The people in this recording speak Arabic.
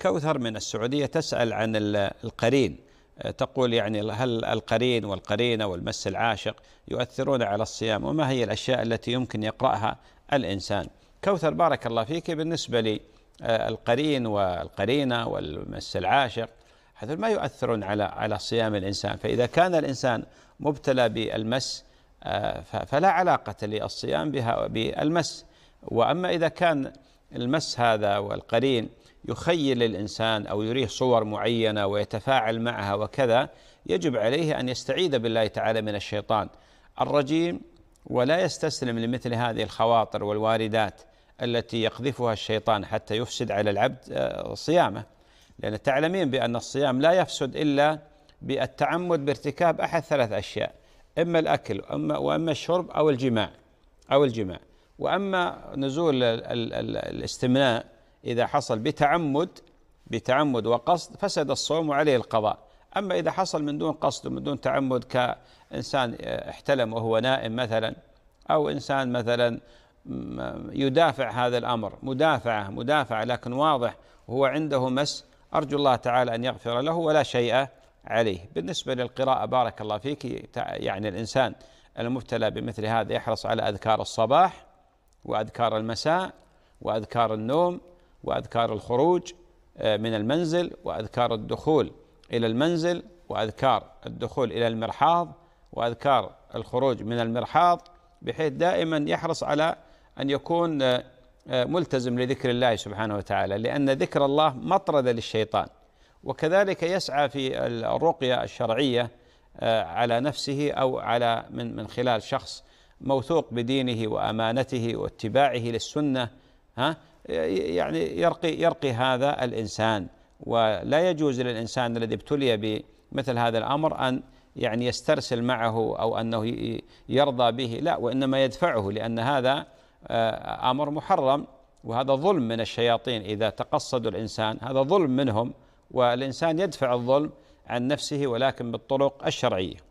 كوثر من السعودية تسأل عن القرين آه، تقول يعني هل القرين والقرينة والمس العاشق يؤثرون على الصيام وما هي الأشياء التي يمكن يقرأها الإنسان كوثر بارك الله فيك بالنسبة للقرين آه، والقرينة والمس العاشق هذول ما يؤثرون على على صيام الإنسان فإذا كان الإنسان مبتلى بالمس آه، فلا علاقة للصيام بها بالمس وأما إذا كان المس هذا والقرين يخيل الإنسان أو يريه صور معينة ويتفاعل معها وكذا يجب عليه أن يستعيذ بالله تعالى من الشيطان الرجيم ولا يستسلم لمثل هذه الخواطر والواردات التي يقذفها الشيطان حتى يفسد على العبد آه، صيامه لأن تعلمين بأن الصيام لا يفسد إلا بالتعمد بارتكاب أحد ثلاث أشياء إما الأكل وإما, وإما الشرب أو الجماع أو الجماع وأما نزول الاستمناء إذا حصل بتعمد بتعمد وقصد فسد الصوم وعليه القضاء أما إذا حصل من دون قصد ومن دون تعمد كإنسان آه، احتلم وهو نائم مثلا أو إنسان مثلا يدافع هذا الأمر مدافعة مدافعة لكن واضح وهو عنده مس أرجو الله تعالى أن يغفر له ولا شيء عليه بالنسبة للقراءة بارك الله فيك يعني الإنسان المبتلى بمثل هذا يحرص على أذكار الصباح وأذكار المساء وأذكار النوم واذكار الخروج آه، من المنزل واذكار الدخول الى المنزل واذكار الدخول الى المرحاض واذكار الخروج من المرحاض بحيث دائما يحرص على ان يكون آه، آه، ملتزم لذكر الله سبحانه وتعالى لان ذكر الله مطرد للشيطان وكذلك يسعى في الرقيه الشرعيه على نفسه او على من من خلال شخص موثوق بدينه وامانته واتباعه للسنه ها يعني يرقي يرقي هذا الانسان ولا يجوز للانسان الذي ابتلي بمثل هذا الامر ان يعني يسترسل معه او انه يرضى به لا وانما يدفعه لان هذا آه، امر محرم وهذا ظلم من الشياطين اذا تقصدوا الانسان هذا ظلم منهم والانسان يدفع الظلم عن نفسه ولكن بالطرق الشرعيه